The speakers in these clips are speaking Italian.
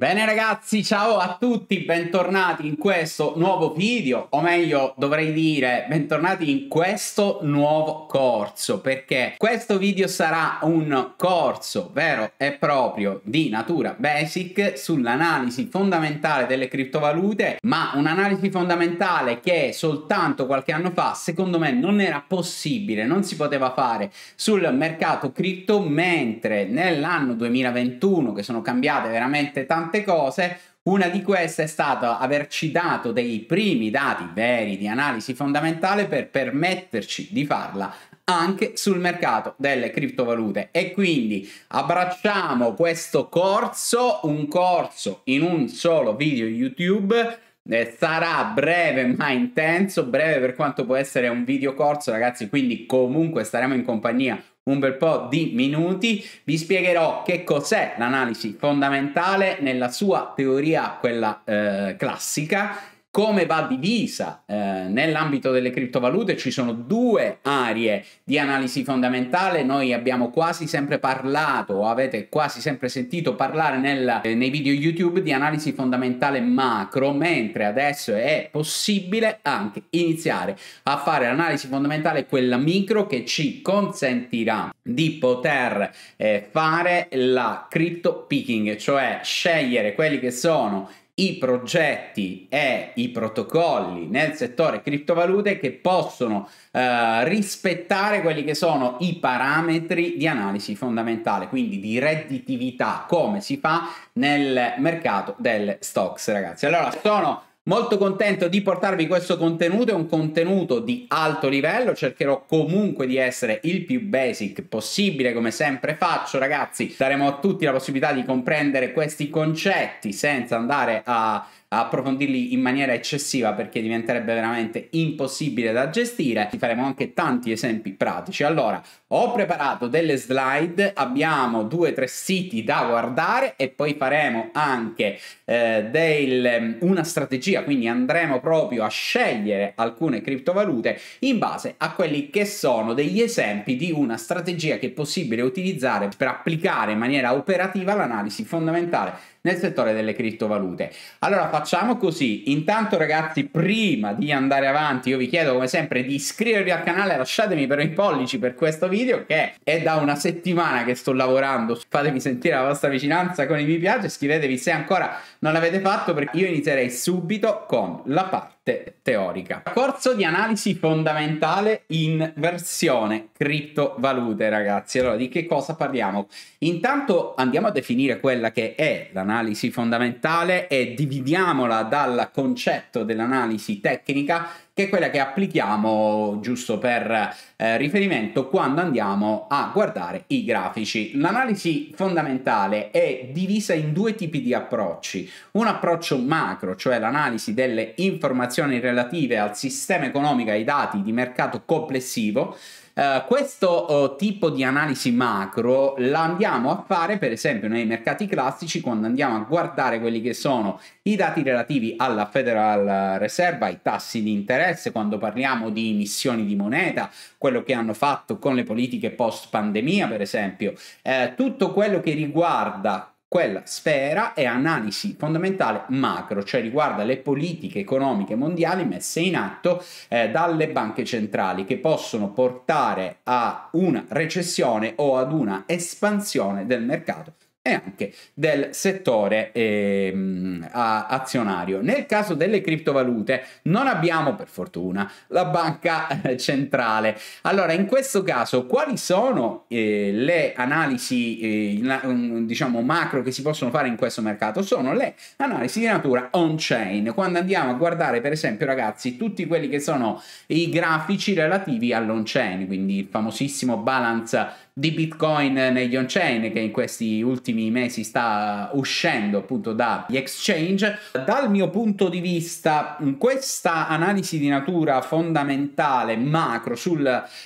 Bene ragazzi, ciao a tutti, bentornati in questo nuovo video, o meglio dovrei dire bentornati in questo nuovo corso, perché questo video sarà un corso vero e proprio di natura basic sull'analisi fondamentale delle criptovalute, ma un'analisi fondamentale che soltanto qualche anno fa secondo me non era possibile, non si poteva fare sul mercato cripto, mentre nell'anno 2021 che sono cambiate veramente tante tante cose. Una di queste è stata averci dato dei primi dati veri di analisi fondamentale per permetterci di farla anche sul mercato delle criptovalute e quindi abbracciamo questo corso, un corso in un solo video YouTube eh, sarà breve ma intenso, breve per quanto può essere un video corso ragazzi, quindi comunque staremo in compagnia un bel po' di minuti vi spiegherò che cos'è l'analisi fondamentale nella sua teoria, quella eh, classica, come va divisa. Eh, nell'ambito delle criptovalute ci sono due aree di analisi fondamentale, noi abbiamo quasi sempre parlato o avete quasi sempre sentito parlare nel, eh, nei video YouTube di analisi fondamentale macro, mentre adesso è possibile anche iniziare a fare l'analisi fondamentale quella micro che ci consentirà di poter eh, fare la crypto picking, cioè scegliere quelli che sono i progetti e i protocolli nel settore criptovalute che possono eh, rispettare quelli che sono i parametri di analisi fondamentale, quindi di redditività, come si fa nel mercato delle stocks, ragazzi. Allora, sono Molto contento di portarvi questo contenuto, è un contenuto di alto livello, cercherò comunque di essere il più basic possibile come sempre faccio ragazzi, daremo a tutti la possibilità di comprendere questi concetti senza andare a approfondirli in maniera eccessiva perché diventerebbe veramente impossibile da gestire. Ti faremo anche tanti esempi pratici. Allora, ho preparato delle slide, abbiamo due o tre siti da guardare e poi faremo anche eh, del, ehm, una strategia, quindi andremo proprio a scegliere alcune criptovalute in base a quelli che sono degli esempi di una strategia che è possibile utilizzare per applicare in maniera operativa l'analisi fondamentale nel settore delle criptovalute. Allora facciamo così, intanto ragazzi prima di andare avanti io vi chiedo come sempre di iscrivervi al canale, lasciatemi però i pollici per questo video che è da una settimana che sto lavorando, fatemi sentire la vostra vicinanza con i mi piace, iscrivetevi se ancora non l'avete fatto perché io inizierei subito con la parte parte teorica. Corso di analisi fondamentale in versione criptovalute, ragazzi. Allora, di che cosa parliamo? Intanto andiamo a definire quella che è l'analisi fondamentale e dividiamola dal concetto dell'analisi tecnica che è quella che applichiamo giusto per eh, riferimento quando andiamo a guardare i grafici. L'analisi fondamentale è divisa in due tipi di approcci. Un approccio macro, cioè l'analisi delle informazioni relative al sistema economico e ai dati di mercato complessivo, eh, questo uh, tipo di analisi macro la andiamo a fare per esempio nei mercati classici quando andiamo a guardare quelli che sono i dati relativi alla Federal Reserve, ai tassi di interesse, quando parliamo di emissioni di moneta, quello che hanno fatto con le politiche post pandemia per esempio, uh, tutto quello che riguarda quella sfera è analisi fondamentale macro, cioè riguarda le politiche economiche mondiali messe in atto eh, dalle banche centrali che possono portare a una recessione o ad una espansione del mercato e anche del settore eh, azionario. Nel caso delle criptovalute non abbiamo per fortuna la banca eh, centrale. Allora in questo caso quali sono eh, le analisi eh, diciamo macro che si possono fare in questo mercato? Sono le analisi di natura on-chain. Quando andiamo a guardare per esempio ragazzi tutti quelli che sono i grafici relativi all'on-chain, quindi il famosissimo balance di Bitcoin negli on-chain che in questi ultimi mesi sta uscendo appunto dagli exchange. Dal mio punto di vista, questa analisi di natura fondamentale macro sul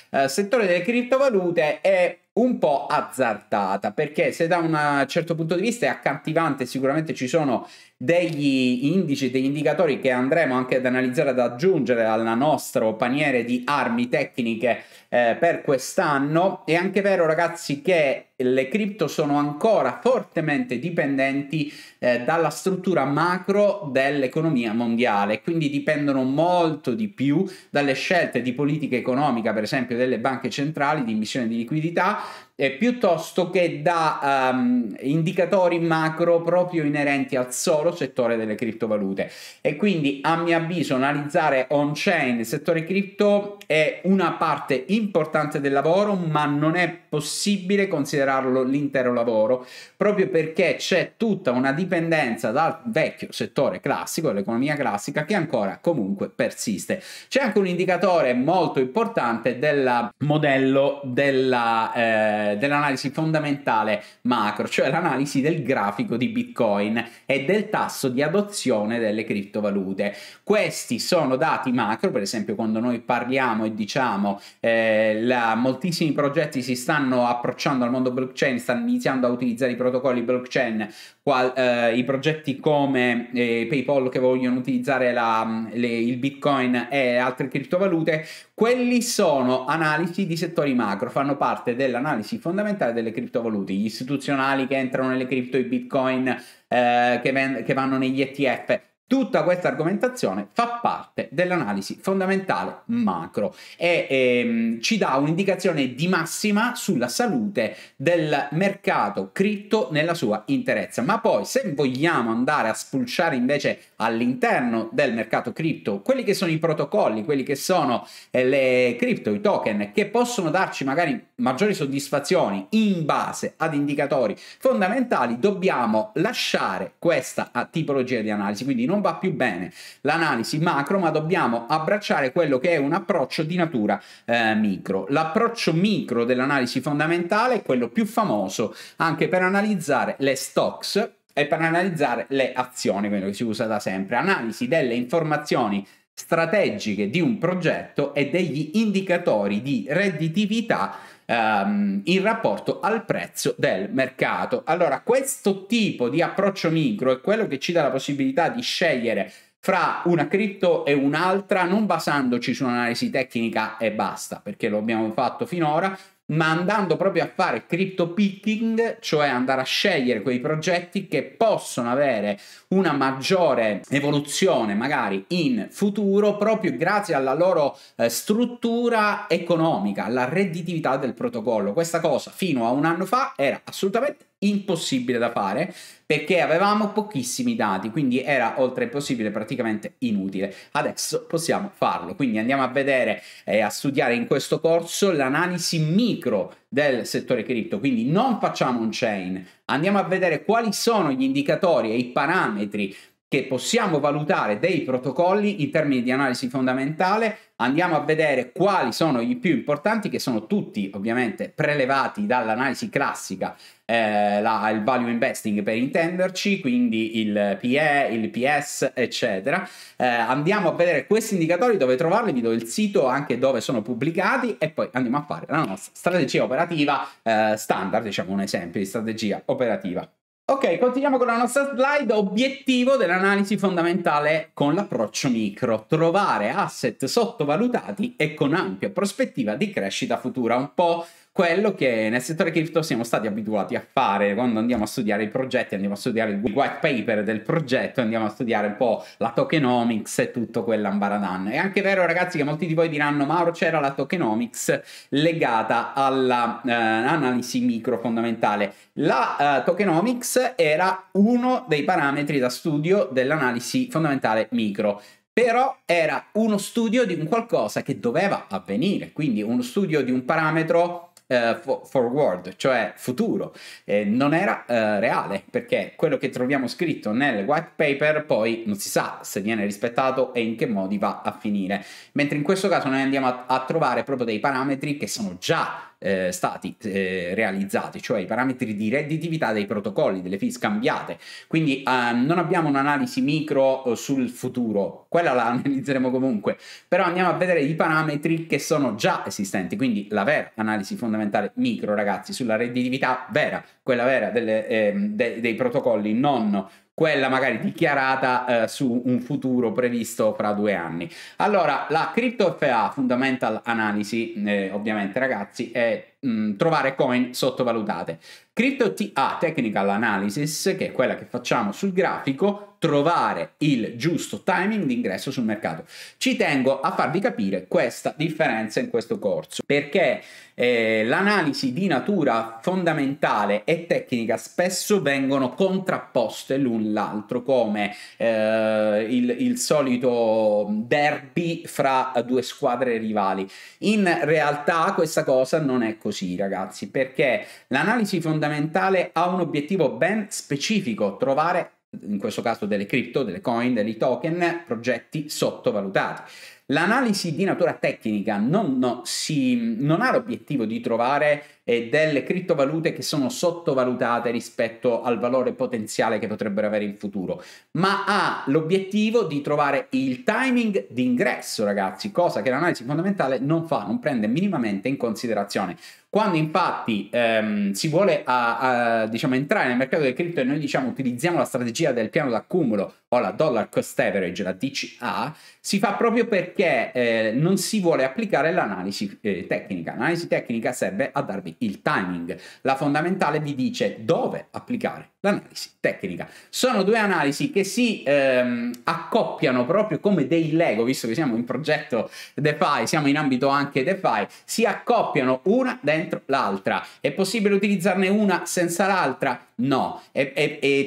eh, settore delle criptovalute è un po' azzardata perché se da un certo punto di vista è accattivante sicuramente ci sono degli indici, degli indicatori che andremo anche ad analizzare, ad aggiungere al nostro paniere di armi tecniche eh, per quest'anno. È anche vero ragazzi che le cripto sono ancora fortemente dipendenti eh, dalla struttura macro dell'economia mondiale, quindi dipendono molto di più dalle scelte di politica economica, per esempio delle banche centrali, di emissione di liquidità, eh, piuttosto che da um, indicatori macro proprio inerenti al solo settore delle criptovalute. E quindi a mio avviso analizzare on-chain il settore cripto è una parte importante del lavoro, ma non è possibile considerarlo l'intero lavoro, proprio perché c'è tutta una dipendenza dal vecchio settore classico, l'economia classica, che ancora comunque persiste. C'è anche un indicatore molto importante del modello della... Eh, eh, dell'analisi fondamentale macro, cioè l'analisi del grafico di Bitcoin e del tasso di adozione delle criptovalute. Questi sono dati macro, per esempio quando noi parliamo e diciamo eh, la, moltissimi progetti si stanno approcciando al mondo blockchain, stanno iniziando a utilizzare i protocolli blockchain, qual, eh, i progetti come eh, PayPal che vogliono utilizzare la, le, il Bitcoin e altre criptovalute, quelli sono analisi di settori macro, fanno parte dell'analisi prassi fondamentali delle criptovalute, gli istituzionali che entrano nelle cripto, i bitcoin eh, che, che vanno negli ETF, Tutta questa argomentazione fa parte dell'analisi fondamentale macro e ehm, ci dà un'indicazione di massima sulla salute del mercato cripto nella sua interezza. Ma poi se vogliamo andare a spulciare invece all'interno del mercato cripto quelli che sono i protocolli, quelli che sono eh, le cripto, i token che possono darci magari maggiori soddisfazioni in base ad indicatori fondamentali, dobbiamo lasciare questa tipologia di analisi. Quindi non non va più bene l'analisi macro, ma dobbiamo abbracciare quello che è un approccio di natura eh, micro. L'approccio micro dell'analisi fondamentale è quello più famoso anche per analizzare le stocks e per analizzare le azioni, quello che si usa da sempre, analisi delle informazioni strategiche di un progetto e degli indicatori di redditività um, ehm, in rapporto al prezzo del mercato. Allora, questo tipo di approccio micro è quello che ci dà la possibilità di scegliere fra una cripto e un'altra, non basandoci su un'analisi tecnica e basta, perché lo abbiamo fatto finora, ma andando proprio a fare crypto picking, cioè andare a scegliere quei progetti che possono avere una maggiore evoluzione magari in futuro proprio grazie alla loro eh, struttura economica, alla redditività del protocollo. Questa cosa fino a un anno fa era assolutamente impossibile da fare perché avevamo pochissimi dati, quindi era oltre possibile praticamente inutile. Adesso possiamo farlo, quindi andiamo a vedere e eh, a studiare in questo corso l'analisi micro del settore cripto, quindi non facciamo un chain, andiamo a vedere quali sono gli indicatori e i parametri che possiamo valutare dei protocolli in termini di analisi fondamentale, andiamo a vedere quali sono i più importanti, che sono tutti ovviamente prelevati dall'analisi classica eh, la, il value investing per intenderci, quindi il PE, il PS, eccetera. Eh, andiamo a vedere questi indicatori, dove trovarli, vi do il sito anche dove sono pubblicati e poi andiamo a fare la nostra strategia operativa eh, standard, diciamo un esempio di strategia operativa. Ok, continuiamo con la nostra slide. Obiettivo dell'analisi fondamentale con l'approccio micro. Trovare asset sottovalutati e con ampia prospettiva di crescita futura. Un po' quello che nel settore cripto siamo stati abituati a fare quando andiamo a studiare i progetti, andiamo a studiare il white paper del progetto, andiamo a studiare un po' la tokenomics e tutto quell'ambaradan. È anche vero ragazzi che molti di voi diranno Mauro c'era la tokenomics legata all'analisi eh, micro fondamentale. La eh, tokenomics era uno dei parametri da studio dell'analisi fondamentale micro però era uno studio di un qualcosa che doveva avvenire, quindi uno studio di un parametro eh, forward, cioè futuro, eh, non era eh, reale perché quello che troviamo scritto nel white paper poi non si sa se viene rispettato e in che modi va a finire, mentre in questo caso noi andiamo a, a trovare proprio dei parametri che sono già eh, stati eh, realizzati, cioè i parametri di redditività dei protocolli, delle fees cambiate. Quindi eh, non abbiamo un'analisi micro eh, sul futuro, quella la analizzeremo comunque, però andiamo a vedere i parametri che sono già esistenti, quindi la vera analisi fondamentale micro, ragazzi, sulla redditività vera quella vera delle, eh, de- dei protocolli, non quella magari dichiarata eh, su un futuro previsto fra due anni. Allora, la CryptoFA Fundamental Analysis, eh, ovviamente ragazzi, è mh, mm, trovare coin sottovalutate. Crypto TA Technical Analysis, che è quella che facciamo sul grafico, trovare il giusto timing di ingresso sul mercato. Ci tengo a farvi capire questa differenza in questo corso, perché eh, l'analisi di natura fondamentale e tecnica spesso vengono contrapposte l'un l'altro, come eh, il, il solito derby fra due squadre rivali. In realtà questa cosa non è così così, ragazzi, perché l'analisi fondamentale ha un obiettivo ben specifico, trovare in questo caso delle cripto, delle coin, dei token, progetti sottovalutati. L'analisi di natura tecnica non, no, si, non ha l'obiettivo di trovare e delle criptovalute che sono sottovalutate rispetto al valore potenziale che potrebbero avere in futuro, ma ha l'obiettivo di trovare il timing d'ingresso, ragazzi, cosa che l'analisi fondamentale non fa, non prende minimamente in considerazione. Quando infatti ehm, si vuole a, a, diciamo, entrare nel mercato del cripto e noi diciamo utilizziamo la strategia del piano d'accumulo o la dollar cost average, la DCA, si fa proprio perché eh, non si vuole applicare l'analisi eh, tecnica. L'analisi tecnica serve a darvi il timing. La fondamentale vi dice dove applicare l'analisi tecnica. Sono due analisi che si ehm, accoppiano proprio come dei Lego, visto che siamo in progetto DeFi, siamo in ambito anche DeFi, si accoppiano una dentro l'altra. È possibile utilizzarne una senza l'altra? No. È,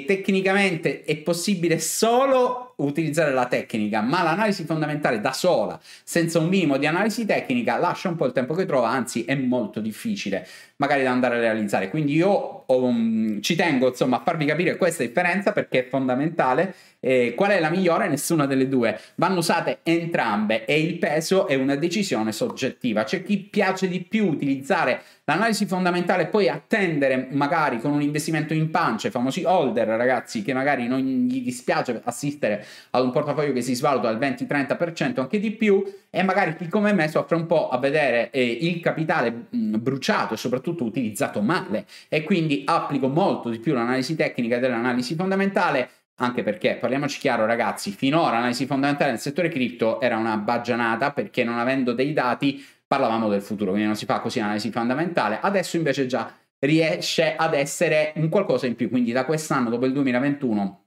tecnicamente è possibile solo utilizzare la tecnica, ma l'analisi fondamentale da sola, senza un minimo di analisi tecnica, lascia un po' il tempo che trova, anzi è molto difficile magari da andare a realizzare. Quindi io um, ci tengo insomma a farvi capire questa differenza perché è fondamentale. Eh, qual è la migliore? Nessuna delle due. Vanno usate entrambe e il peso è una decisione soggettiva. C'è chi piace di più utilizzare l'analisi fondamentale e poi attendere magari con un investimento in pancia, i famosi holder ragazzi che magari non gli dispiace assistere ad un portafoglio che si svaluta al 20-30% anche di più e magari chi come me soffre un po' a vedere eh, il capitale mm, bruciato e soprattutto utilizzato male e quindi applico molto di più l'analisi tecnica dell'analisi fondamentale anche perché, parliamoci chiaro ragazzi, finora l'analisi fondamentale nel settore cripto era una baggianata perché non avendo dei dati parlavamo del futuro, quindi non si fa così l'analisi fondamentale, adesso invece già riesce ad essere un qualcosa in più, quindi da quest'anno, dopo il 2021,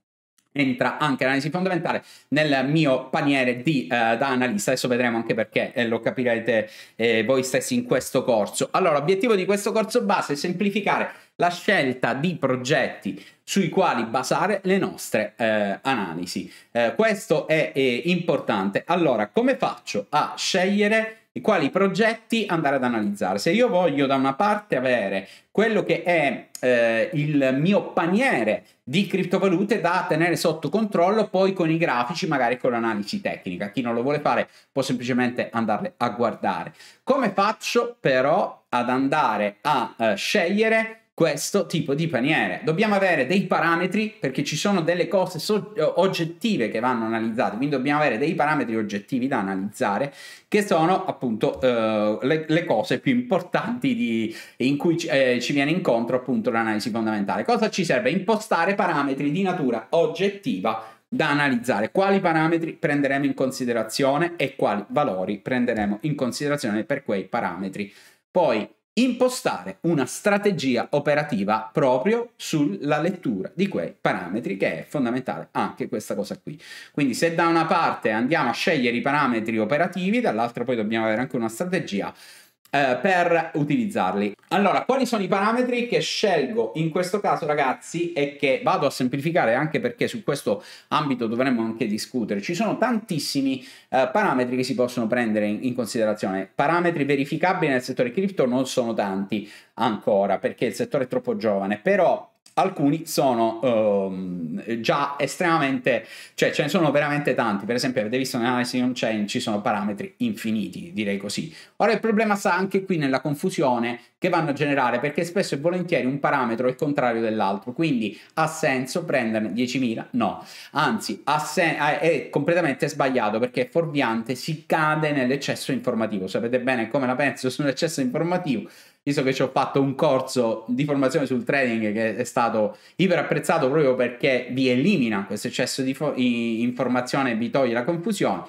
entra anche l'analisi fondamentale nel mio paniere di, uh, da analista adesso vedremo anche perché eh, lo capirete eh, voi stessi in questo corso allora l'obiettivo di questo corso base è semplificare la scelta di progetti sui quali basare le nostre eh, analisi eh, questo è, è eh, importante allora come faccio a scegliere e quali progetti andare ad analizzare. Se io voglio da una parte avere quello che è eh, il mio paniere di criptovalute da tenere sotto controllo, poi con i grafici, magari con l'analisi tecnica. Chi non lo vuole fare può semplicemente andarle a guardare. Come faccio però ad andare a eh, scegliere questo tipo di paniere. Dobbiamo avere dei parametri perché ci sono delle cose so- eh, oggettive che vanno analizzate, quindi dobbiamo avere dei parametri oggettivi da analizzare che sono appunto eh, le, le, cose più importanti di, in cui ci, eh, ci viene incontro appunto l'analisi fondamentale. Cosa ci serve? Impostare parametri di natura oggettiva da analizzare quali parametri prenderemo in considerazione e quali valori prenderemo in considerazione per quei parametri. Poi impostare una strategia operativa proprio sulla lettura di quei parametri che è fondamentale anche questa cosa qui quindi se da una parte andiamo a scegliere i parametri operativi dall'altra poi dobbiamo avere anche una strategia eh, per utilizzarli. Allora, quali sono i parametri che scelgo in questo caso, ragazzi, e che vado a semplificare anche perché su questo ambito dovremmo anche discutere. Ci sono tantissimi eh, parametri che si possono prendere in, in considerazione. Parametri verificabili nel settore cripto non sono tanti ancora perché il settore è troppo giovane, però alcuni sono um, già estremamente, cioè ce ne sono veramente tanti, per esempio avete visto nell'analisi on chain ci sono parametri infiniti, direi così. Ora il problema sta anche qui nella confusione che vanno a generare perché spesso e volentieri un parametro è il contrario dell'altro, quindi ha senso prenderne 10.000? No, anzi è completamente sbagliato perché è fuorviante, si cade nell'eccesso informativo, sapete bene come la penso sull'eccesso informativo, visto che ci ho fatto un corso di formazione sul trading che è stato iper apprezzato proprio perché vi elimina questo eccesso di fo- informazione e vi toglie la confusione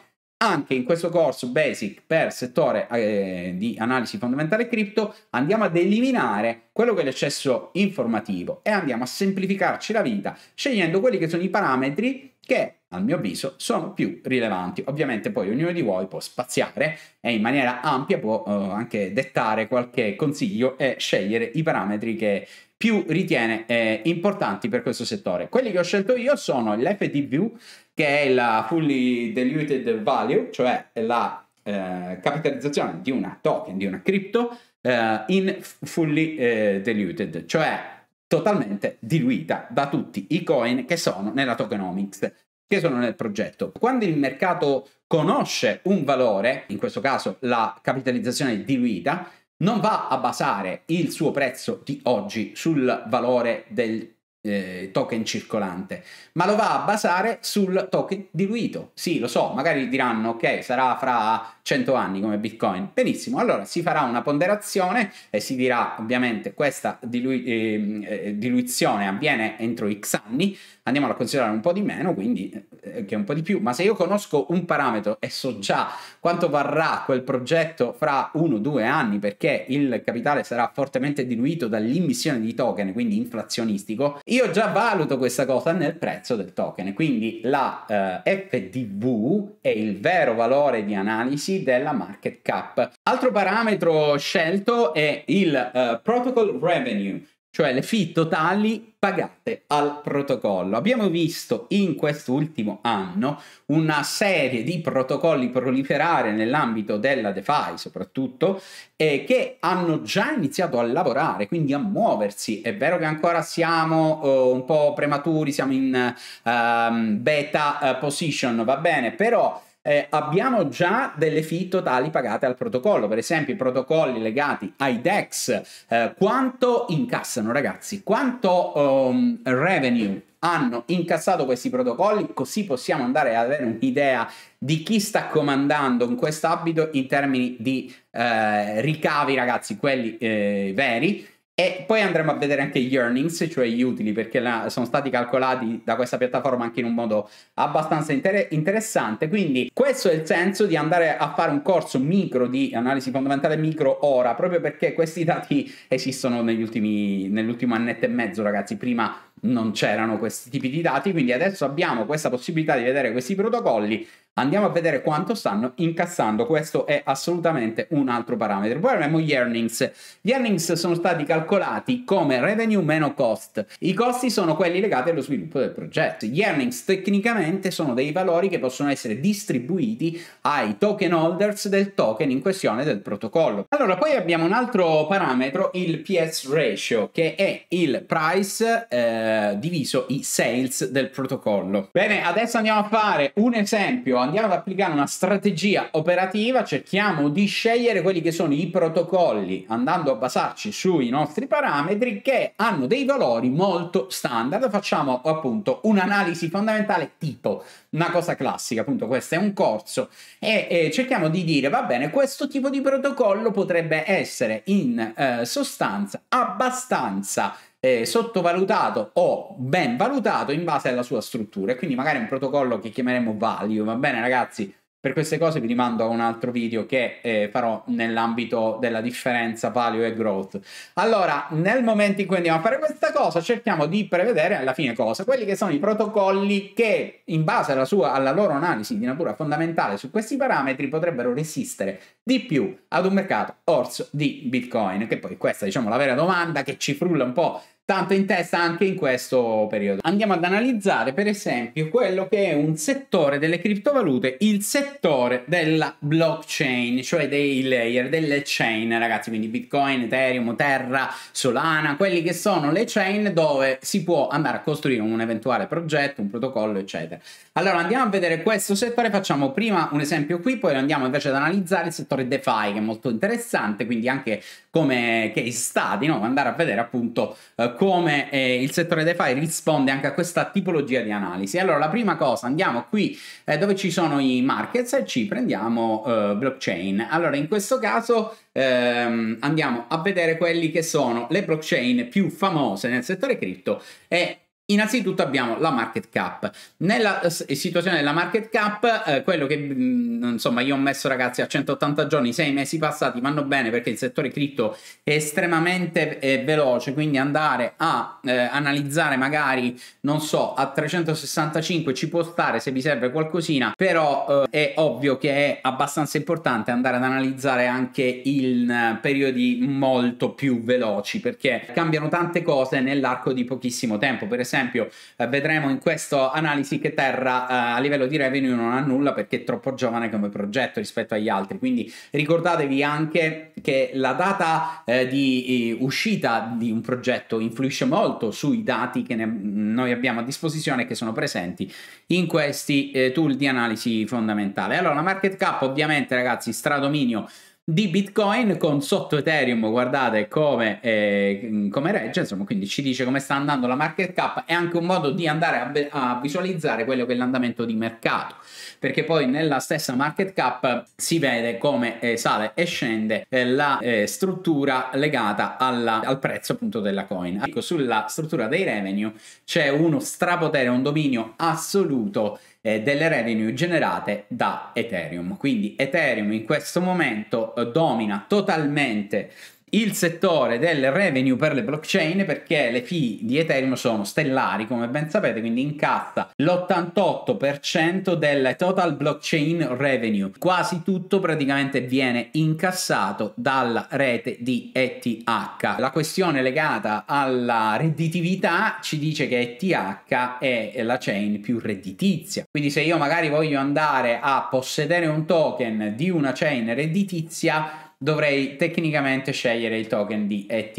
anche in questo corso basic per settore eh, di analisi fondamentale cripto andiamo ad eliminare quello che è l'eccesso informativo e andiamo a semplificarci la vita scegliendo quelli che sono i parametri che a mio avviso sono più rilevanti. Ovviamente poi ognuno di voi può spaziare e in maniera ampia può eh, anche dettare qualche consiglio e scegliere i parametri che più ritiene eh, importanti per questo settore. Quelli che ho scelto io sono l'FDV, che è la Fully Diluted Value, cioè la eh, capitalizzazione di una token, di una cripto, eh, in fully eh, diluted, cioè totalmente diluita da tutti i coin che sono nella tokenomics, che sono nel progetto. Quando il mercato conosce un valore, in questo caso la capitalizzazione diluita, non va a basare il suo prezzo di oggi sul valore del eh, token circolante, ma lo va a basare sul token diluito. Sì, lo so, magari diranno ok, sarà fra 100 anni come Bitcoin. Benissimo, allora si farà una ponderazione e si dirà ovviamente questa dilu ehm, eh, diluizione avviene entro x anni, andiamo a considerare un po' di meno, quindi eh, che è un po' di più, ma se io conosco un parametro e so già quanto varrà quel progetto fra 1-2 anni perché il capitale sarà fortemente diluito dall'immissione di token, quindi inflazionistico, io già valuto questa cosa nel prezzo del token, quindi la eh, FDV è il vero valore di analisi della market cap. Altro parametro scelto è il eh, protocol revenue, cioè le fee totali pagate al protocollo. Abbiamo visto in quest'ultimo anno una serie di protocolli proliferare nell'ambito della DeFi soprattutto eh, che hanno già iniziato a lavorare, quindi a muoversi. È vero che ancora siamo eh, un po' prematuri, siamo in ehm, eh, beta position, va bene, però eh, abbiamo già delle fee totali pagate al protocollo, per esempio i protocolli legati ai DEX, eh, quanto incassano ragazzi, quanto um, revenue hanno incassato questi protocolli, così possiamo andare ad avere un'idea di chi sta comandando in questo abito in termini di eh, ricavi, ragazzi, quelli eh, veri, e poi andremo a vedere anche gli earnings, cioè gli utili, perché la, sono stati calcolati da questa piattaforma anche in un modo abbastanza inter- interessante. Quindi questo è il senso di andare a fare un corso micro di analisi fondamentale micro ora, proprio perché questi dati esistono negli ultimi, nell'ultimo annetto e mezzo, ragazzi. Prima non c'erano questi tipi di dati, quindi adesso abbiamo questa possibilità di vedere questi protocolli Andiamo a vedere quanto stanno incassando, questo è assolutamente un altro parametro. Poi abbiamo gli earnings. Gli earnings sono stati calcolati come revenue meno cost. I costi sono quelli legati allo sviluppo del progetto. Gli earnings tecnicamente sono dei valori che possono essere distribuiti ai token holders del token in questione del protocollo. Allora, poi abbiamo un altro parametro, il PS ratio, che è il price eh, diviso i sales del protocollo. Bene, adesso andiamo a fare un esempio andiamo ad applicare una strategia operativa, cerchiamo di scegliere quelli che sono i protocolli andando a basarci sui nostri parametri che hanno dei valori molto standard, facciamo appunto un'analisi fondamentale tipo una cosa classica, appunto questo è un corso e, e, cerchiamo di dire va bene, questo tipo di protocollo potrebbe essere in eh, sostanza abbastanza eh, sottovalutato o ben valutato in base alla sua struttura. E quindi magari un protocollo che chiameremo value. Va bene, ragazzi? Per queste cose vi rimando a un altro video che eh, farò nell'ambito della differenza value e growth. Allora, nel momento in cui andiamo a fare questa cosa, cerchiamo di prevedere alla fine cosa? Quelli che sono i protocolli che, in base alla, sua, alla loro analisi di natura fondamentale su questi parametri, potrebbero resistere di più ad un mercato orso di Bitcoin. Che poi questa, diciamo, la vera domanda che ci frulla un po' tanto in testa anche in questo periodo. Andiamo ad analizzare per esempio quello che è un settore delle criptovalute, il settore della blockchain, cioè dei layer, delle chain ragazzi, quindi Bitcoin, Ethereum, Terra, Solana, quelli che sono le chain dove si può andare a costruire un eventuale progetto, un protocollo eccetera. Allora andiamo a vedere questo settore, facciamo prima un esempio qui, poi andiamo invece ad analizzare il settore DeFi che è molto interessante, quindi anche come case study, no? andare a vedere appunto eh, come eh, il settore DeFi risponde anche a questa tipologia di analisi. Allora, la prima cosa, andiamo qui eh, dove ci sono i markets e ci prendiamo eh, blockchain. Allora, in questo caso ehm, andiamo a vedere quelli che sono le blockchain più famose nel settore cripto e Innanzitutto abbiamo la market cap. Nella situazione della market cap, eh, quello che mm, insomma io ho messo ragazzi a 180 giorni, sei mesi passati vanno bene perché il settore cripto è estremamente eh, veloce, quindi andare a eh, analizzare magari, non so, a 365 ci può stare se vi serve qualcosina, però eh, è ovvio che è abbastanza importante andare ad analizzare anche in eh, periodi molto più veloci perché cambiano tante cose nell'arco di pochissimo tempo. Per esempio esempio eh, vedremo in questa analisi che Terra eh, a livello di revenue non ha nulla perché è troppo giovane come progetto rispetto agli altri, quindi ricordatevi anche che la data eh, di uscita di un progetto influisce molto sui dati che ne, noi abbiamo a disposizione e che sono presenti in questi eh, tool di analisi fondamentale. Allora la market cap ovviamente ragazzi stradominio di Bitcoin con sotto Ethereum, guardate come, eh, come regge, cioè, insomma, quindi ci dice come sta andando la market cap, è anche un modo di andare a, a visualizzare quello che è l'andamento di mercato, perché poi nella stessa market cap si vede come eh, sale e scende eh, la eh, struttura legata alla, al prezzo appunto della coin. Ecco, sulla struttura dei revenue c'è uno strapotere, un dominio assoluto eh, delle revenue generate da Ethereum. Quindi Ethereum in questo momento eh, domina totalmente il settore del revenue per le blockchain perché le fee di Ethereum sono stellari come ben sapete quindi incassa l'88% del total blockchain revenue quasi tutto praticamente viene incassato dalla rete di ETH la questione legata alla redditività ci dice che ETH è la chain più redditizia quindi se io magari voglio andare a possedere un token di una chain redditizia dovrei tecnicamente scegliere il token di ETH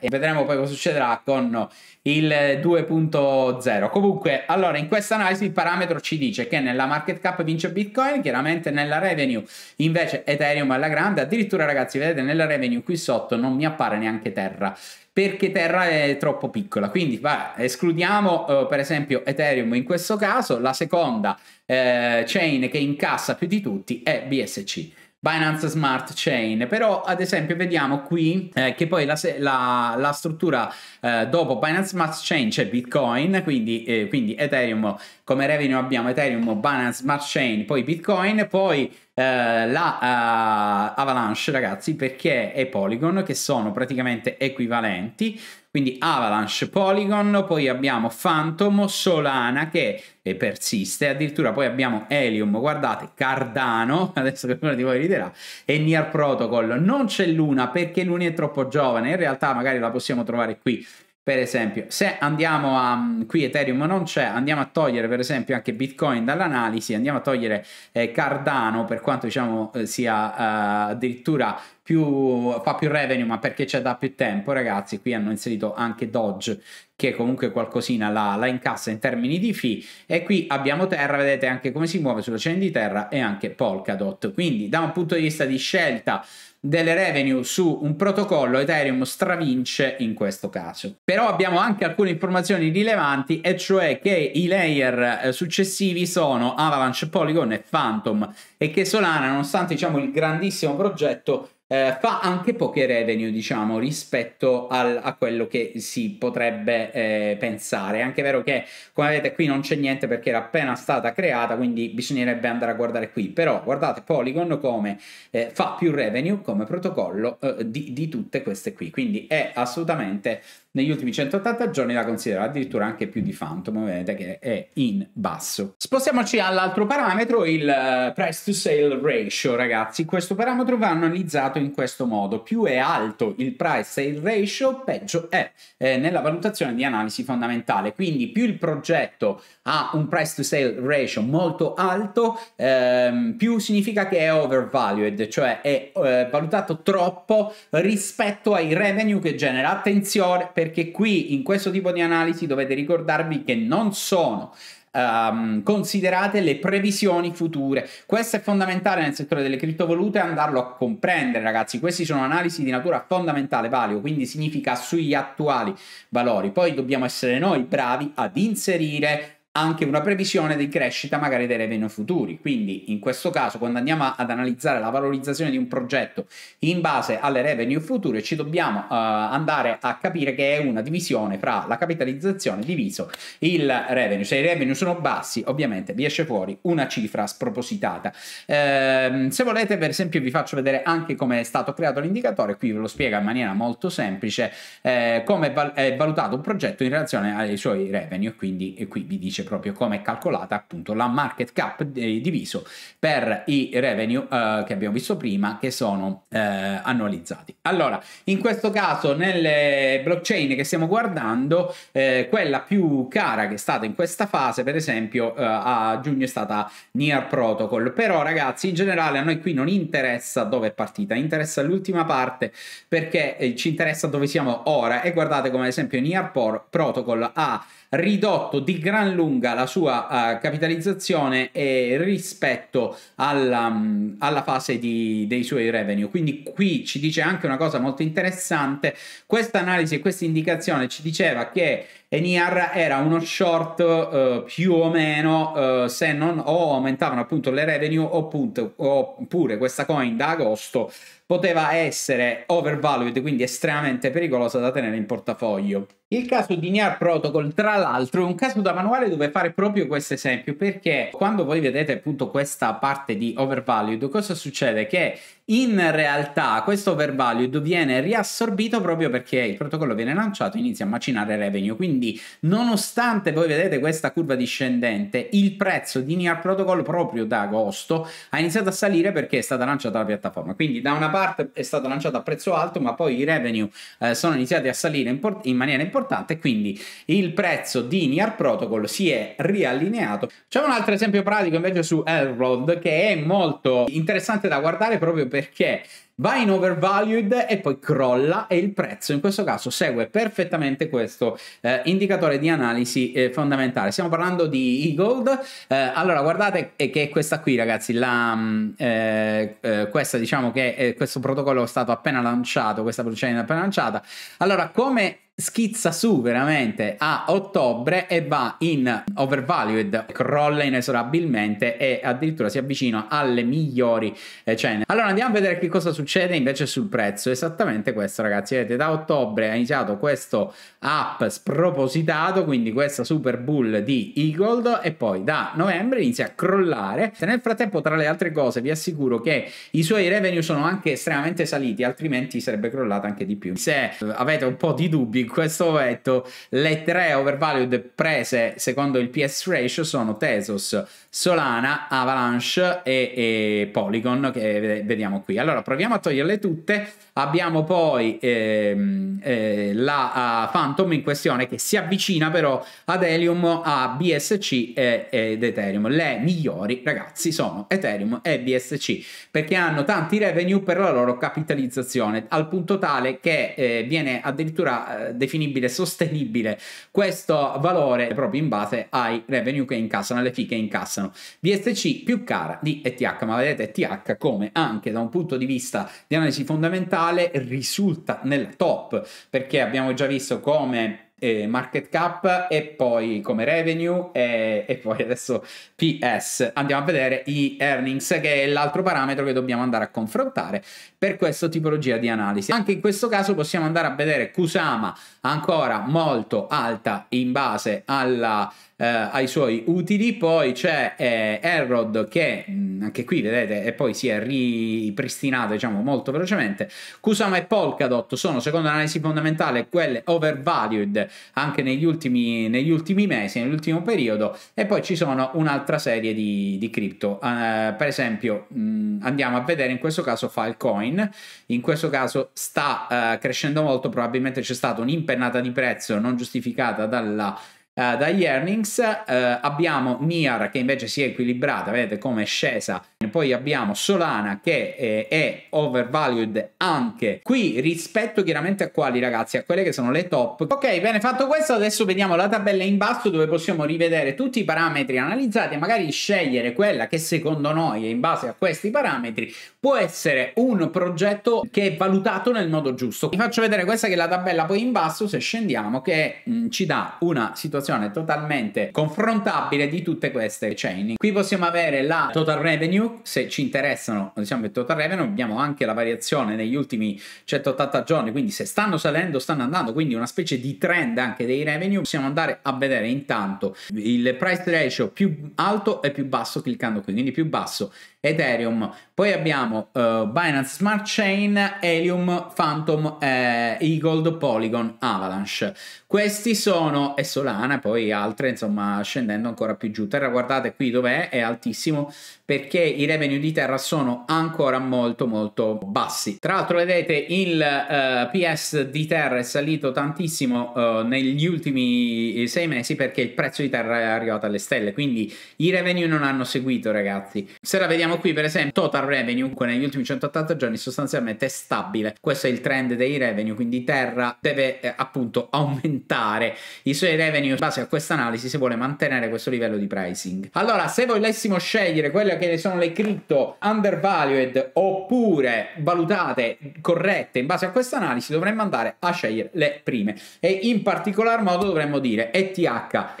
e vedremo poi cosa succederà con il 2.0 comunque allora in questa analisi il parametro ci dice che nella market cap vince bitcoin chiaramente nella revenue invece ethereum alla grande addirittura ragazzi vedete nella revenue qui sotto non mi appare neanche terra perché Terra è troppo piccola. Quindi va, escludiamo eh, per esempio Ethereum in questo caso, la seconda eh, chain che incassa più di tutti è BSC. Binance Smart Chain. Però ad esempio vediamo qui eh, che poi la, la, la struttura eh, dopo Binance Smart Chain c'è Bitcoin, quindi, eh, quindi Ethereum come revenue abbiamo Ethereum, Binance Smart Chain, poi Bitcoin, poi eh, la eh, Avalanche, ragazzi, perché è Polygon, che sono praticamente equivalenti. Quindi Avalanche, Polygon, poi abbiamo Phantom, Solana che persiste, addirittura poi abbiamo Helium, guardate, Cardano, adesso qualcuno di voi riderà, e Near Protocol. Non c'è Luna perché Luna è troppo giovane, in realtà magari la possiamo trovare qui per esempio, se andiamo a... Mm, qui Ethereum non c'è, andiamo a togliere per esempio anche Bitcoin dall'analisi, andiamo a togliere eh, Cardano per quanto diciamo eh, sia eh, addirittura più, fa più revenue ma perché c'è da più tempo ragazzi, qui hanno inserito anche Doge che comunque qualcosina la, la incassa in termini di fee e qui abbiamo terra vedete anche come si muove sulla cena di terra e anche Polkadot quindi da un punto di vista di scelta delle revenue su un protocollo Ethereum stravince in questo caso. Però abbiamo anche alcune informazioni rilevanti e cioè che i layer eh, successivi sono Avalanche, Polygon e Phantom e che Solana nonostante diciamo il grandissimo progetto eh, fa anche poche revenue, diciamo, rispetto al, a quello che si potrebbe eh, pensare. È anche vero che, come vedete, qui non c'è niente perché era appena stata creata, quindi bisognerebbe andare a guardare qui. Però guardate Polygon come eh, fa più revenue come protocollo eh, di, di tutte queste qui. Quindi è assolutamente negli ultimi 180 giorni la considero addirittura anche più di Phantom, vedete che è in basso. Spostiamoci all'altro parametro, il eh, price to sale ratio, ragazzi. Questo parametro va analizzato in questo modo. Più è alto il price sale ratio, peggio è eh, nella valutazione di analisi fondamentale. Quindi più il progetto ha un price to sale ratio molto alto, ehm, più significa che è overvalued, cioè è eh, valutato troppo rispetto ai revenue che genera. Attenzione, per perché qui in questo tipo di analisi dovete ricordarvi che non sono Um, considerate le previsioni future. Questo è fondamentale nel settore delle criptovalute, andarlo a comprendere, ragazzi. Queste sono analisi di natura fondamentale, valio, quindi significa sugli attuali valori. Poi dobbiamo essere noi bravi ad inserire anche una previsione di crescita magari dei revenue futuri. Quindi in questo caso quando andiamo ad analizzare la valorizzazione di un progetto in base alle revenue future ci dobbiamo uh, andare a capire che è una divisione fra la capitalizzazione diviso il revenue. Se i revenue sono bassi ovviamente vi esce fuori una cifra spropositata. Ehm, se volete per esempio vi faccio vedere anche come è stato creato l'indicatore, qui ve lo spiega in maniera molto semplice eh, come è valutato un progetto in relazione ai suoi revenue, quindi e qui vi dice dice proprio come è calcolata appunto la market cap eh, diviso per i revenue eh, che abbiamo visto prima che sono eh, annualizzati. Allora, in questo caso nelle blockchain che stiamo guardando, eh, quella più cara che è stata in questa fase, per esempio eh, a giugno è stata Near Protocol, però ragazzi in generale a noi qui non interessa dove è partita, interessa l'ultima parte perché eh, ci interessa dove siamo ora e guardate come ad esempio Near Protocol ha ridotto di gran lunga la sua uh, capitalizzazione eh, rispetto alla, mh, mm, alla fase di, dei suoi revenue. Quindi qui ci dice anche una cosa molto interessante, questa analisi e questa indicazione ci diceva che Eniar era uno short uh, più o meno uh, se non o aumentavano appunto le revenue appunto, oppure questa coin da agosto poteva essere overvalued quindi estremamente pericolosa da tenere in portafoglio. Il caso di NIAR Protocol, tra l'altro, è un caso da manuale dove fare proprio questo esempio, perché quando voi vedete appunto questa parte di overvalued, cosa succede? Che in realtà questo overvalued viene riassorbito proprio perché il protocollo viene lanciato e inizia a macinare revenue. Quindi, nonostante voi vedete questa curva discendente, il prezzo di NIAR Protocol proprio da agosto ha iniziato a salire perché è stata lanciata la piattaforma. Quindi, da una parte è stata lanciata a prezzo alto, ma poi i revenue eh, sono iniziati a salire in, in maniera importante importante, quindi il prezzo di Near Protocol si è riallineato. C'è un altro esempio pratico invece su Elrod che è molto interessante da guardare proprio perché va in overvalued e poi crolla e il prezzo in questo caso segue perfettamente questo eh, indicatore di analisi eh, fondamentale. Stiamo parlando di e-gold, eh, allora guardate che è questa qui ragazzi, la, mm, eh, eh, questa diciamo che eh, questo protocollo è stato appena lanciato, questa blockchain è appena lanciata. Allora come schizza su veramente a ottobre e va in overvalued, crolla inesorabilmente e addirittura si avvicina alle migliori eh, cene. Allora andiamo a vedere che cosa succede invece sul prezzo, esattamente questo ragazzi, vedete da ottobre ha iniziato questo app spropositato, quindi questa super bull di Eagle e poi da novembre inizia a crollare. Nel frattempo tra le altre cose vi assicuro che i suoi revenue sono anche estremamente saliti, altrimenti sarebbe crollata anche di più. Se avete un po' di dubbi in questo momento le tre overvalued prese secondo il PS ratio sono Tesos, Solana, Avalanche e, e, Polygon che vediamo qui. Allora proviamo a toglierle tutte, abbiamo poi ehm, eh, la uh, Phantom in questione che si avvicina però ad Helium, a BSC e, ed Ethereum. Le migliori ragazzi sono Ethereum e BSC perché hanno tanti revenue per la loro capitalizzazione al punto tale che eh, viene addirittura eh, definibile sostenibile questo valore proprio in base ai revenue che incassano, alle fee che incassano interessano. BSC più cara di ETH, ma vedete ETH come anche da un punto di vista di analisi fondamentale risulta nel top, perché abbiamo già visto come eh, market cap e poi come revenue e, e, poi adesso PS. Andiamo a vedere i earnings che è l'altro parametro che dobbiamo andare a confrontare per questa tipologia di analisi. Anche in questo caso possiamo andare a vedere Kusama ancora molto alta in base alla, eh, ai suoi utili, poi c'è eh, Errod che mm, anche qui vedete e poi si è ripristinato diciamo molto velocemente. Kusama e Polkadot sono secondo l'analisi fondamentale quelle overvalued anche negli ultimi, negli ultimi mesi, nell'ultimo periodo, e poi ci sono un'altra serie di, di cripto. Uh, per esempio, mh, mm, andiamo a vedere in questo caso Filecoin, in questo caso sta uh, crescendo molto, probabilmente c'è stata un'impennata di prezzo non giustificata dalla Uh, dagli earnings. Uh, abbiamo Nier che invece si è equilibrata, vedete come è scesa poi abbiamo Solana che eh, è overvalued anche qui rispetto chiaramente a quali ragazzi, a quelle che sono le top. Ok, bene, fatto questo adesso vediamo la tabella in basso dove possiamo rivedere tutti i parametri analizzati e magari scegliere quella che secondo noi in base a questi parametri può essere un progetto che è valutato nel modo giusto. Vi faccio vedere questa che è la tabella poi in basso se scendiamo che mh, mm, ci dà una situazione totalmente confrontabile di tutte queste chain. Qui possiamo avere la total revenue se ci interessano diciamo, il total revenue, abbiamo anche la variazione negli ultimi 180 giorni, quindi se stanno salendo stanno andando, quindi una specie di trend anche dei revenue, possiamo andare a vedere intanto il price ratio più alto e più basso cliccando qui, quindi più basso Ethereum. Poi abbiamo uh, Binance Smart Chain, Helium, Phantom, eh, Eagle, Polygon, Avalanche. Questi sono, e Solana, poi altre, insomma, scendendo ancora più giù. Terra, guardate qui dov'è, è altissimo, perché i revenue di Terra sono ancora molto molto bassi. Tra l'altro vedete il uh, eh, PS di Terra è salito tantissimo uh, negli ultimi sei mesi perché il prezzo di Terra è arrivato alle stelle, quindi i revenue non hanno seguito ragazzi. Se la vediamo vediamo qui per esempio total revenue, comunque negli ultimi 180 giorni sostanzialmente è stabile. Questo è il trend dei revenue, quindi Terra deve eh, appunto aumentare i suoi revenue in base a questa analisi se vuole mantenere questo livello di pricing. Allora, se volessimo scegliere quelle che sono le crypto undervalued oppure valutate corrette in base a questa analisi, dovremmo andare a scegliere le prime e in particolar modo dovremmo dire ETH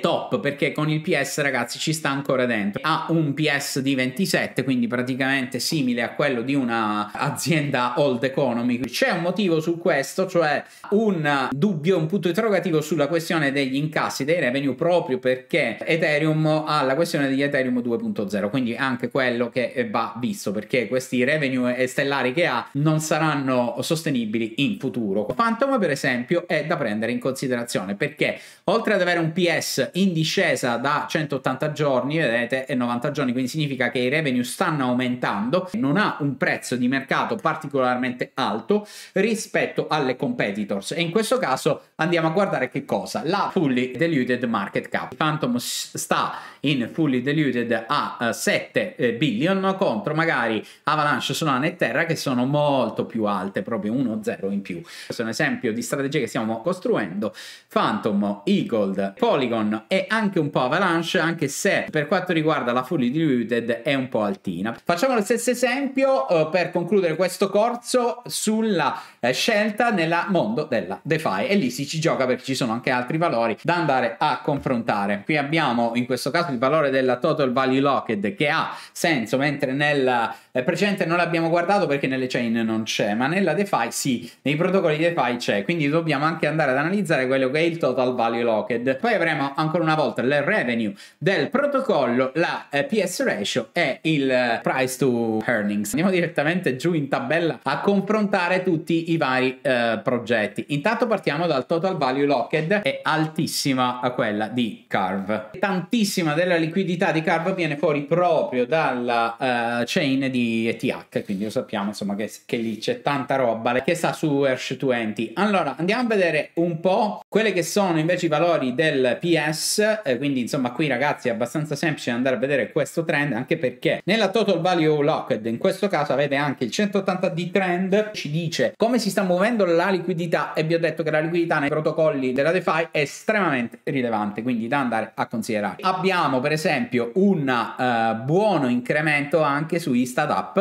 top perché con il PS ragazzi ci sta ancora dentro. Ha un PS di 27, quindi quindi praticamente simile a quello di una azienda old economy. C'è un motivo su questo, cioè un dubbio, un punto interrogativo sulla questione degli incassi, dei revenue, proprio perché Ethereum ha la questione degli Ethereum 2.0, quindi anche quello che va visto, perché questi revenue stellari che ha non saranno sostenibili in futuro. Phantom, per esempio, è da prendere in considerazione, perché oltre ad avere un PS in discesa da 180 giorni, vedete, e 90 giorni, quindi significa che i revenue stanno stanno aumentando, non ha un prezzo di mercato particolarmente alto rispetto alle competitors e in questo caso andiamo a guardare che cosa? La fully diluted market cap. Phantom sta in fully diluted a 7 eh, eh, billion contro magari Avalanche, Solana e Terra che sono molto più alte, proprio 1-0 in più. Questo è un esempio di strategia che stiamo costruendo. Phantom, Eagle, Polygon e anche un po' Avalanche, anche se per quanto riguarda la fully diluted è un po' altina bambina. Facciamo lo stesso esempio eh, per concludere questo corso sulla eh, scelta nel mondo della DeFi e lì si ci gioca perché ci sono anche altri valori da andare a confrontare. Qui abbiamo in questo caso il valore della Total Value Locked che ha senso mentre nel il eh, precedente non l'abbiamo guardato perché nelle chain non c'è, ma nella DeFi sì, nei protocolli DeFi c'è, quindi dobbiamo anche andare ad analizzare quello che è il total value locked. Poi avremo ancora una volta il revenue del protocollo, la eh, PS ratio e il eh, price to earnings. Andiamo direttamente giù in tabella a confrontare tutti i vari eh, progetti. Intanto partiamo dal total value locked, è altissima a quella di Carve. Tantissima della liquidità di Carve viene fuori proprio dalla eh, chain di ETH, quindi lo sappiamo insomma che, che lì c'è tanta roba che sta su ersh 20. Allora andiamo a vedere un po' quelli che sono invece i valori del PS, eh, quindi insomma qui ragazzi è abbastanza semplice andare a vedere questo trend anche perché nella Total Value Locked in questo caso avete anche il 180 di trend, ci dice come si sta muovendo la liquidità e vi ho detto che la liquidità nei protocolli della DeFi è estremamente rilevante, quindi da andare a considerare. Abbiamo per esempio un uh, buono incremento anche su Insta app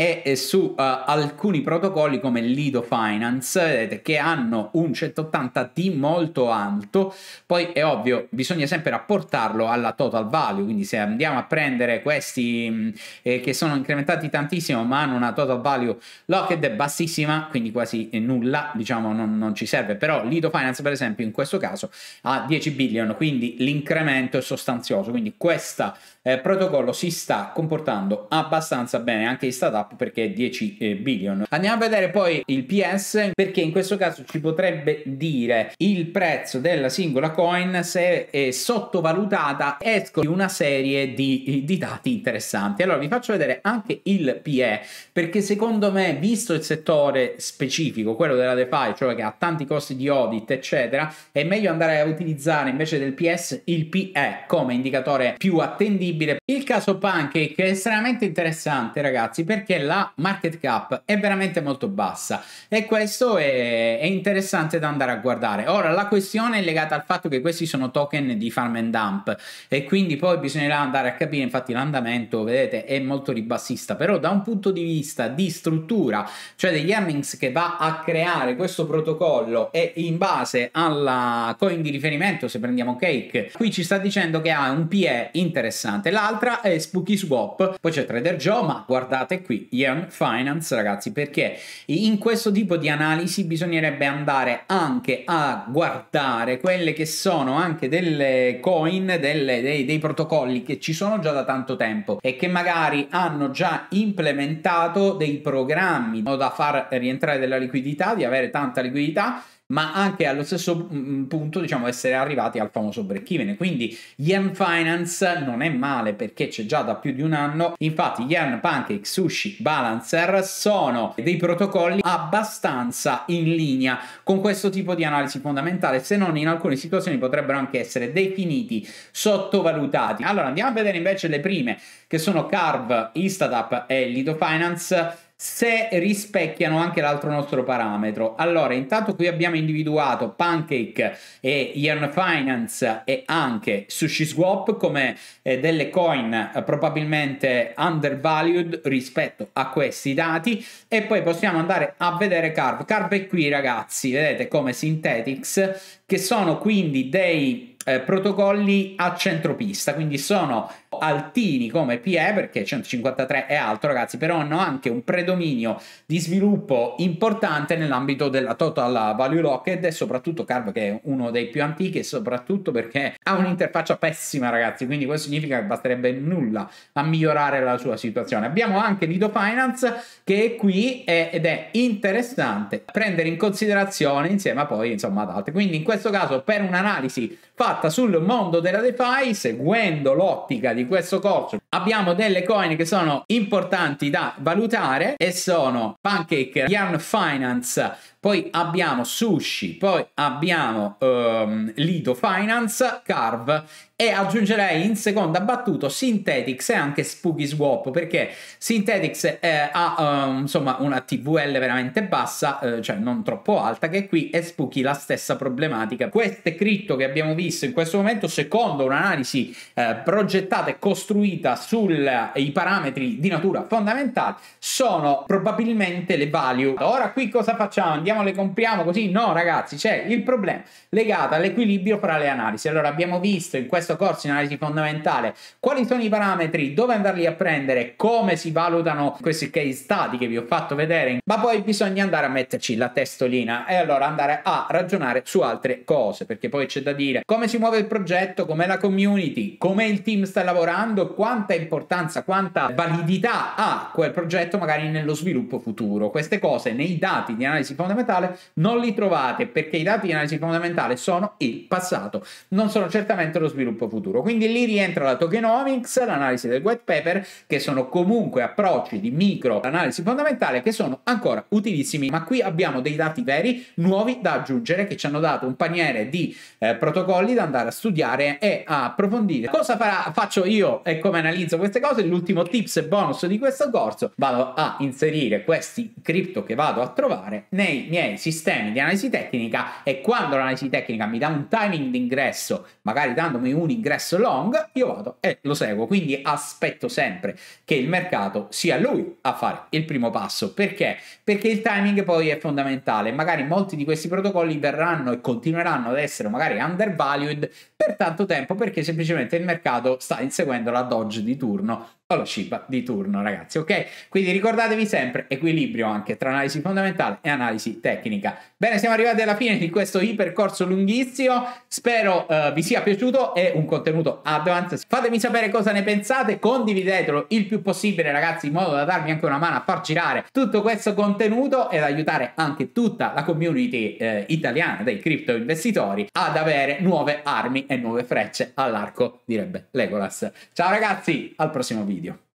e su uh, alcuni protocolli come Lido Finance eh, che hanno un 180 t molto alto, poi è ovvio bisogna sempre rapportarlo alla total value, quindi se andiamo a prendere questi mm, eh, che sono incrementati tantissimo ma hanno una total value locked bassissima, quindi quasi eh, nulla, diciamo non, non ci serve, però Lido Finance per esempio in questo caso ha 10 billion, quindi l'incremento è sostanzioso, quindi questo eh, protocollo si sta comportando abbastanza bene anche in startup perché 10 eh, billion. Andiamo a vedere poi il PS perché in questo caso ci potrebbe dire il prezzo della singola coin se è sottovalutata escono una serie di, di dati interessanti. Allora vi faccio vedere anche il PE perché secondo me visto il settore specifico, quello della DeFi, cioè che ha tanti costi di audit eccetera, è meglio andare a utilizzare invece del PS il PE come indicatore più attendibile. Il caso Pancake è estremamente interessante ragazzi perché la market cap è veramente molto bassa e questo è, è interessante da andare a guardare. Ora la questione è legata al fatto che questi sono token di farm and dump e quindi poi bisognerà andare a capire infatti l'andamento vedete è molto ribassista però da un punto di vista di struttura cioè degli earnings che va a creare questo protocollo e in base alla coin di riferimento se prendiamo Cake qui ci sta dicendo che ha un PE interessante l'altra e Spooky Swap. Poi c'è Trader Joe, ma guardate qui, Ian Finance, ragazzi, perché in questo tipo di analisi bisognerebbe andare anche a guardare quelle che sono anche delle coin, delle, dei, dei protocolli che ci sono già da tanto tempo e che magari hanno già implementato dei programmi no, da far rientrare della liquidità, di avere tanta liquidità ma anche allo stesso mm, mm, punto diciamo essere arrivati al famoso break even quindi Yen Finance non è male perché c'è già da più di un anno infatti Yen Pancake Sushi Balancer sono dei protocolli abbastanza in linea con questo tipo di analisi fondamentale se non in alcune situazioni potrebbero anche essere definiti sottovalutati allora andiamo a vedere invece le prime che sono Carve, Istatap e Lido Finance se rispecchiano anche l'altro nostro parametro. Allora, intanto qui abbiamo individuato Pancake e Yarn Finance e anche SushiSwap come eh, delle coin eh, probabilmente undervalued rispetto a questi dati e poi possiamo andare a vedere Carve. Carve è qui ragazzi, vedete come Synthetics che sono quindi dei eh, protocolli a centropista, quindi sono altini come PE perché 153 è alto ragazzi, però hanno anche un predominio di sviluppo importante nell'ambito della Total Value Locked e soprattutto Carb che è uno dei più antichi e soprattutto perché ha un'interfaccia pessima ragazzi, quindi questo significa che basterebbe nulla a migliorare la sua situazione. Abbiamo anche Lido Finance che è qui ed è interessante prendere in considerazione insieme a poi insomma ad altri. Quindi in questo caso per un'analisi fatta fatta sul mondo della DeFi seguendo l'ottica di questo corso. Abbiamo delle coin che sono importanti da valutare e sono Pancake, Yarn Finance, poi abbiamo Sushi, poi abbiamo um, Lido Finance, Carve e aggiungerei in seconda battuta Synthetix e anche Spooky Swap perché Synthetix eh, ha um, insomma una TVL veramente bassa, eh, cioè non troppo alta che qui e Spooky la stessa problematica. Queste cripto che abbiamo visto Fix in questo momento, secondo un'analisi eh, progettata e costruita sui eh, parametri di natura fondamentale, sono probabilmente le value. Ora qui cosa facciamo? Andiamo le compriamo così? No ragazzi, c'è il problema legato all'equilibrio fra le analisi. Allora abbiamo visto in questo corso in analisi fondamentale quali sono i parametri, dove andarli a prendere, come si valutano questi case study che vi ho fatto vedere, ma poi bisogna andare a metterci la testolina e allora andare a ragionare su altre cose, perché poi c'è da dire come si muove il progetto, com'è la community, come il team sta lavorando, quanta importanza, quanta validità ha quel progetto magari nello sviluppo futuro. Queste cose nei dati di analisi fondamentale non li trovate perché i dati di analisi fondamentale sono il passato, non sono certamente lo sviluppo futuro. Quindi lì rientra la tokenomics, l'analisi del white paper, che sono comunque approcci di micro analisi fondamentale che sono ancora utilissimi, ma qui abbiamo dei dati veri, nuovi da aggiungere, che ci hanno dato un paniere di eh, protocolli devo andare a studiare e a approfondire. Cosa farà, faccio io e come analizzo queste cose? L'ultimo tips e bonus di questo corso, vado a inserire questi cripto che vado a trovare nei miei sistemi di analisi tecnica e quando l'analisi tecnica mi dà un timing d'ingresso, magari dandomi un ingresso long, io vado e lo seguo. Quindi aspetto sempre che il mercato sia lui a fare il primo passo. Perché? Perché il timing poi è fondamentale. Magari molti di questi protocolli verranno e continueranno ad essere magari undervalued Hollywood per tanto tempo perché semplicemente il mercato sta inseguendo la Dodge di turno Fellowship di turno, ragazzi, ok? Quindi ricordatevi sempre equilibrio anche tra analisi fondamentale e analisi tecnica. Bene, siamo arrivati alla fine di questo ipercorso lunghissimo. Spero uh, vi sia piaciuto, è un contenuto advanced. Fatemi sapere cosa ne pensate, condividetelo il più possibile, ragazzi, in modo da darmi anche una mano a far girare tutto questo contenuto ed aiutare anche tutta la community eh, italiana dei cripto investitori ad avere nuove armi e nuove frecce all'arco, direbbe Legolas. Ciao ragazzi, al prossimo video video.